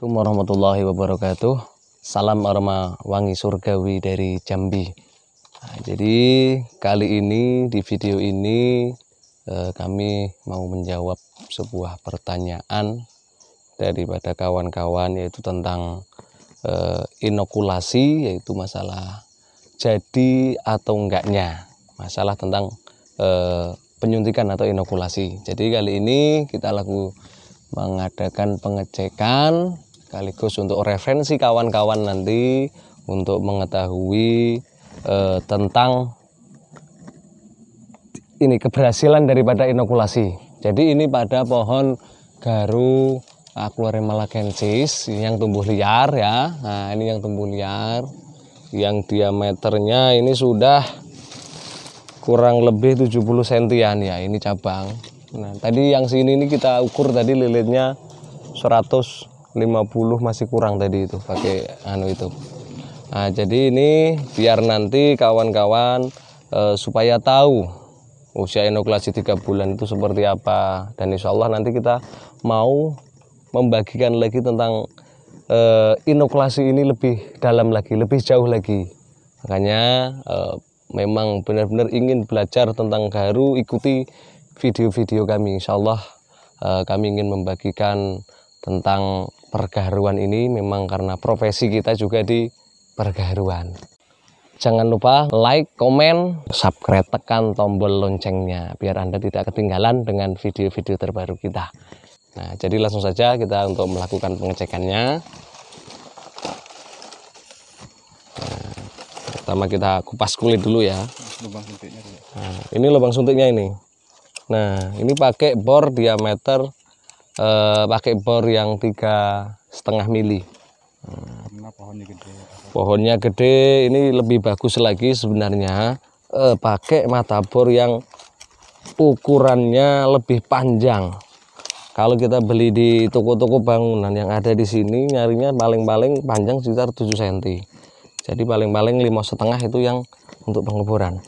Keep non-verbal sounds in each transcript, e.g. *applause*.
Assalamualaikum warahmatullahi wabarakatuh. Salam aroma wangi surgawi dari Jambi. Nah, jadi kali ini di video ini eh, kami mau menjawab sebuah pertanyaan daripada kawan-kawan yaitu tentang eh, inokulasi yaitu masalah jadi atau enggaknya masalah tentang eh, penyuntikan atau inokulasi. Jadi kali ini kita laku mengadakan pengecekan sekaligus untuk referensi kawan-kawan nanti untuk mengetahui eh, tentang ini keberhasilan daripada inokulasi. Jadi ini pada pohon garu akuarium malakensis yang tumbuh liar ya. Nah, ini yang tumbuh liar yang diameternya ini sudah kurang lebih 70 sentian ya ini cabang. Nah, tadi yang sini ini kita ukur tadi lilitnya 100 50 masih kurang tadi itu pakai anu itu nah jadi ini biar nanti kawan-kawan e, supaya tahu usia inoklasi tiga bulan itu seperti apa dan insya Allah nanti kita mau membagikan lagi tentang e, inokulasi ini lebih dalam lagi lebih jauh lagi makanya e, memang benar-benar ingin belajar tentang garu ikuti video-video kami insya Allah e, kami ingin membagikan tentang pergaruan ini memang karena profesi kita juga di pergaruan. Jangan lupa like, komen, subscribe, tekan tombol loncengnya biar Anda tidak ketinggalan dengan video-video terbaru kita. Nah, jadi langsung saja kita untuk melakukan pengecekannya. Nah, pertama kita kupas kulit dulu ya. Nah, ini lubang suntiknya ini. Nah, ini pakai bor diameter eh, pakai bor yang tiga setengah mili pohonnya gede. ini lebih bagus lagi sebenarnya eh, pakai mata bor yang ukurannya lebih panjang. Kalau kita beli di toko-toko bangunan yang ada di sini nyarinya paling-paling panjang sekitar 7 cm. Jadi paling-paling lima setengah itu yang untuk pengeboran.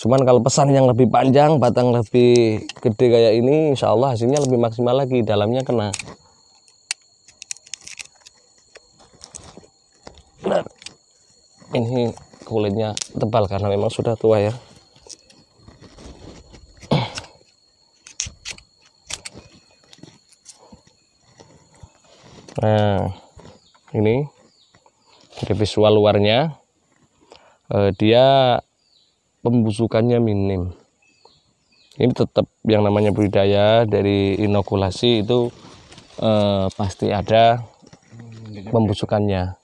Cuman kalau pesan yang lebih panjang, batang lebih gede kayak ini, insya Allah hasilnya lebih maksimal lagi, dalamnya kena. Benar. Ini kulitnya tebal karena memang sudah tua ya. Nah, ini dari visual luarnya, eh, dia pembusukannya minim ini tetap yang namanya budidaya dari inokulasi itu eh, pasti ada pembusukannya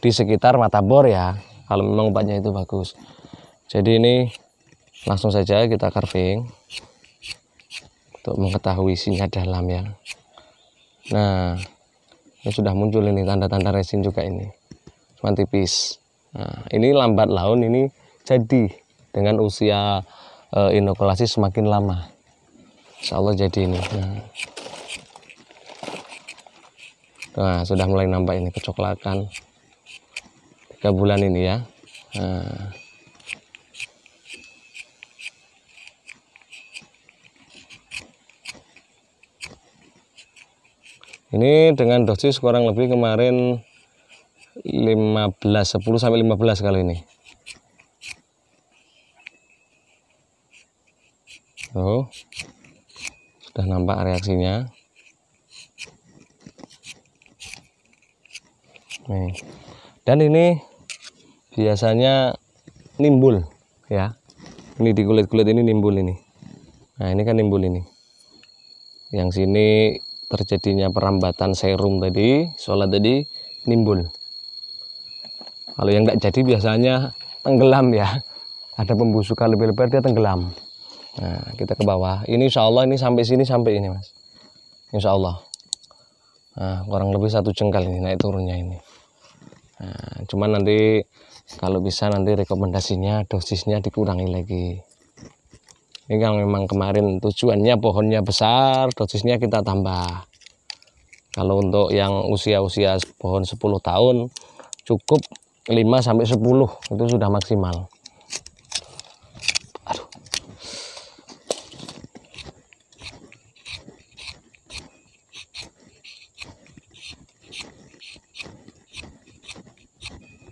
di sekitar mata bor ya kalau memang obatnya itu bagus jadi ini langsung saja kita carving untuk mengetahui isinya dalam ya nah ini sudah muncul ini tanda-tanda resin juga ini cuma tipis nah ini lambat laun ini jadi dengan usia e, inokulasi semakin lama Insya Allah jadi ini nah. nah sudah mulai nambah ini kecoklatan tiga bulan ini ya nah. ini dengan dosis kurang lebih kemarin 15 10 sampai 15 kali ini Tuh. Sudah nampak reaksinya. Nih. Dan ini biasanya nimbul ya. Ini di kulit-kulit ini nimbul ini. Nah, ini kan nimbul ini. Yang sini terjadinya perambatan serum tadi, sholat tadi nimbul. Kalau yang tidak jadi biasanya tenggelam ya. Ada pembusukan lebih lebar dia tenggelam. Nah, kita ke bawah. Ini insya Allah ini sampai sini sampai ini mas. Insya Allah. Nah, kurang lebih satu jengkal ini naik turunnya ini. Nah, cuman nanti kalau bisa nanti rekomendasinya dosisnya dikurangi lagi. Ini kan memang kemarin tujuannya pohonnya besar, dosisnya kita tambah. Kalau untuk yang usia-usia pohon 10 tahun cukup 5 sampai 10 itu sudah maksimal.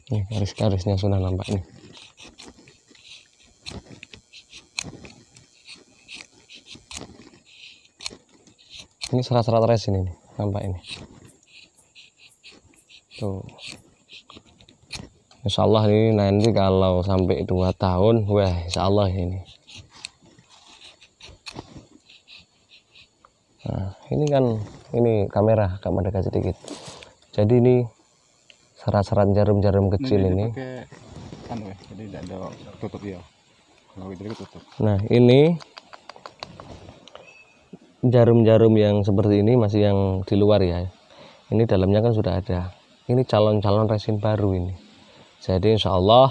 Ini garis-garisnya sudah nampak ini. Ini serat-serat resin ini, nampak ini. Tuh. Insya Allah ini nanti kalau sampai dua tahun, wah insya Allah ini. Nah, ini kan ini kamera agak mendekat sedikit. Jadi ini serat-serat jarum-jarum nah, kecil ini. Anu ya, iya. gitu nah, ini jarum-jarum yang seperti ini masih yang di luar ya. Ini dalamnya kan sudah ada. Ini calon-calon resin baru ini. Jadi insya Allah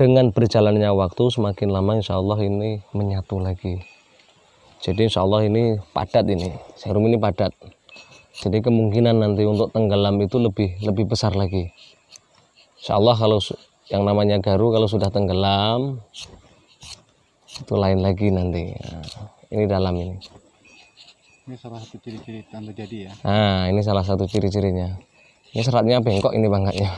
dengan berjalannya waktu semakin lama insya Allah ini menyatu lagi. Jadi insya Allah ini padat ini. Serum ini padat. Jadi kemungkinan nanti untuk tenggelam itu lebih lebih besar lagi. Insya Allah kalau yang namanya garu kalau sudah tenggelam itu lain lagi nanti. Nah, ini dalam ini. Ini salah satu ciri-ciri tanda jadi ya. Nah, ini salah satu ciri-cirinya. Ini seratnya bengkok ini bangkanya.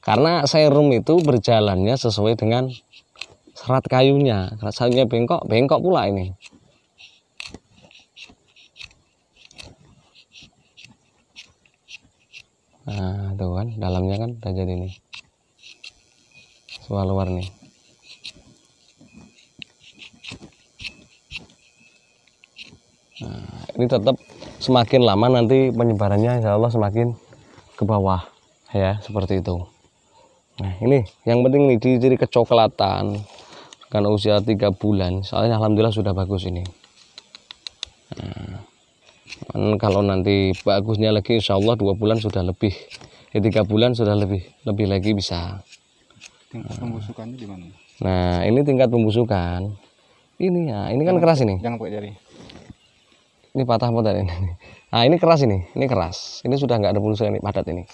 Karena serum itu berjalannya sesuai dengan serat kayunya. Serat kayunya bengkok, bengkok pula ini. nah tuh kan dalamnya kan udah jadi nih soal luar nih nah, ini tetap semakin lama nanti penyebarannya insya Allah semakin ke bawah ya seperti itu nah ini yang penting nih ciri kecoklatan karena usia 3 bulan soalnya alhamdulillah sudah bagus ini nah, dan kalau nanti bagusnya lagi insya Allah dua bulan sudah lebih ya tiga bulan sudah lebih lebih lagi bisa tingkat pembusukannya di mana nah ini tingkat pembusukan ini ya ini kan keras ini jangan pakai jari ini patah patah ini nah *laughs* ini keras ini ini keras ini sudah nggak ada pembusukan ini padat ini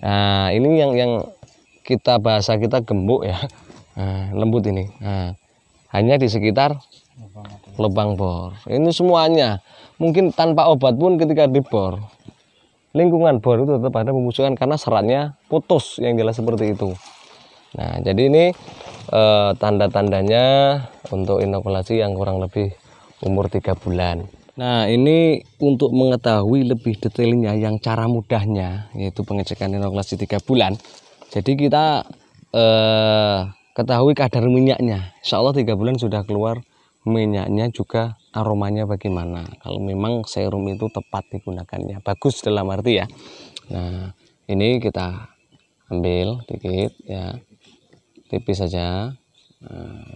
nah ini yang yang kita bahasa kita gembok ya nah, lembut ini nah, hanya di sekitar lubang bor ini semuanya mungkin tanpa obat pun ketika dibor lingkungan bor itu tetap ada pembusukan karena seratnya putus yang jelas seperti itu nah jadi ini e, tanda-tandanya untuk inokulasi yang kurang lebih umur 3 bulan nah ini untuk mengetahui lebih detailnya yang cara mudahnya yaitu pengecekan inokulasi 3 bulan jadi kita e, ketahui kadar minyaknya insya Allah 3 bulan sudah keluar minyaknya juga aromanya bagaimana kalau memang serum itu tepat digunakannya bagus dalam arti ya nah ini kita ambil dikit ya tipis saja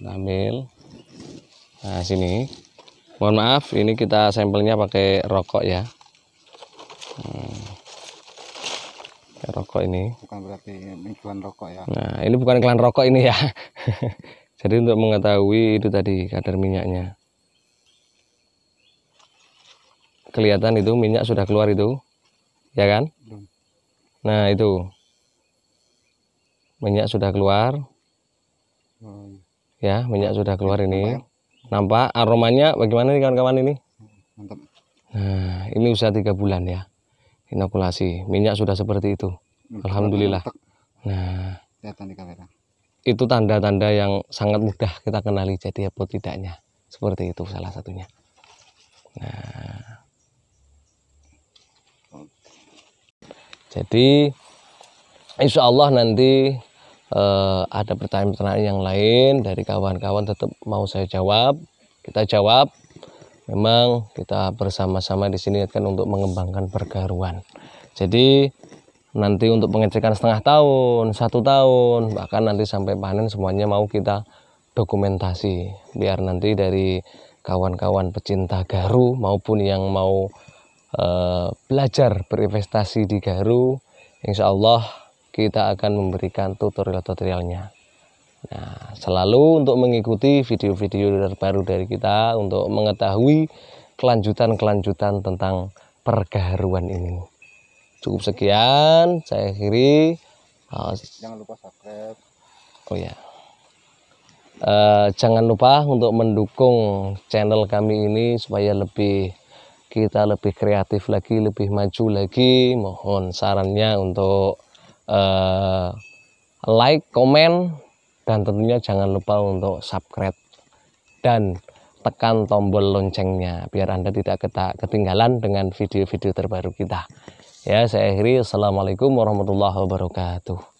nah, ambil nah sini mohon maaf ini kita sampelnya pakai rokok ya hmm. rokok ini bukan berarti iklan rokok ya nah ini bukan iklan rokok ini ya *laughs* jadi untuk mengetahui itu tadi kadar minyaknya kelihatan itu minyak sudah keluar itu ya kan nah itu minyak sudah keluar oh, iya. ya minyak sudah keluar ini ya? nampak aromanya bagaimana nih kawan-kawan ini nah ini usia tiga bulan ya inokulasi minyak sudah seperti itu hmm, alhamdulillah nah itu tanda-tanda yang sangat mudah kita kenali jadi apa tidaknya seperti itu salah satunya nah Jadi insya Allah nanti uh, ada pertanyaan-pertanyaan yang lain dari kawan-kawan tetap mau saya jawab. Kita jawab. Memang kita bersama-sama di sini kan untuk mengembangkan pergaruan. Jadi nanti untuk pengecekan setengah tahun, satu tahun, bahkan nanti sampai panen semuanya mau kita dokumentasi biar nanti dari kawan-kawan pecinta garu maupun yang mau Eh, belajar berinvestasi di Garu, insya Allah kita akan memberikan tutorial-tutorialnya. Nah, selalu untuk mengikuti video-video terbaru dari kita untuk mengetahui kelanjutan-kelanjutan tentang pergaruan ini. Cukup sekian, saya akhiri. Jangan lupa subscribe. Oh ya. Uh, jangan lupa untuk mendukung channel kami ini supaya lebih kita lebih kreatif lagi, lebih maju lagi. Mohon sarannya untuk uh, like, komen, dan tentunya jangan lupa untuk subscribe dan tekan tombol loncengnya biar Anda tidak ketinggalan dengan video-video terbaru kita. Ya, saya akhiri. Assalamualaikum warahmatullahi wabarakatuh.